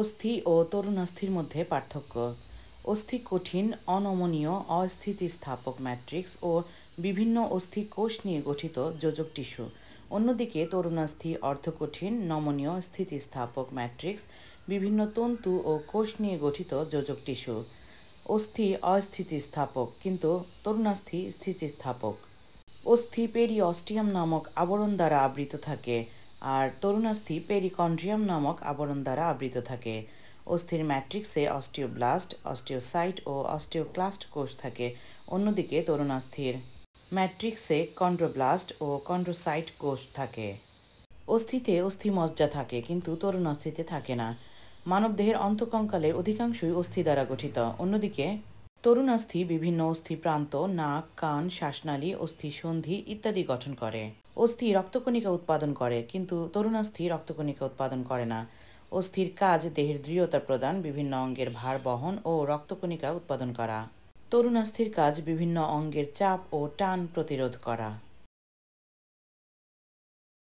অস্থি ও তরুণাস্থির মধ্যে পার্থক্য অস্থি কঠিন অনমনীয় অস্থিতিস্থাপক ম্যাট্রিক্স ও বিভিন্ন অস্থি কোষ নিয়ে গঠিত যোজক টিস্যু অন্যদিকে তরুণাস্থি অর্ধকঠিন নমনীয় স্থিতিস্থাপক ম্যাট্রিক্স বিভিন্ন তন্তু ও কোষ নিয়ে গঠিত যোজক টিস্যু অস্থি অস্থিতিস্থাপক কিন্তু তরুণাস্থি স্থিতিস্থাপক অস্থি পেরিঅস্টিয়াম নামক আবরণ দ্বারা আবৃত থাকে আর তরুণাস্থি পেরিকন্ড্রিয়াম নামক আবরণ দ্বারা আবৃত থাকে অস্থির ম্যাট্রিক্সে অস্টিওব্লাস্ট অস্টিওসাইট ও অস্টিওক্লাস্ট কোষ থাকে অন্যদিকে তরুণাস্থির ম্যাট্রিক্সে কন্ড্রোব্লাস্ট ও কন্ড্রোসাইট কোষ থাকে অস্থিতে অস্থি মজ্জা থাকে কিন্তু তরুণ অস্থিতে থাকে না মানবদেহের অন্তকঙ্কালের অধিকাংশই অস্থি দ্বারা গঠিত অন্যদিকে তরুণ অস্থি বিভিন্ন অস্থি প্রান্ত নাক কান শ্বাসনালী অস্থি সন্ধি ইত্যাদি গঠন করে অস্থি রক্তকণিকা উৎপাদন করে কিন্তু তরুণাস্থি রক্তকণিকা উৎপাদন করে না অস্থির কাজ দেহের দৃঢ়তা প্রদান বিভিন্ন অঙ্গের ভার বহন ও রক্তকণিকা উৎপাদন করা তরুণাস্থির কাজ বিভিন্ন অঙ্গের চাপ ও টান প্রতিরোধ করা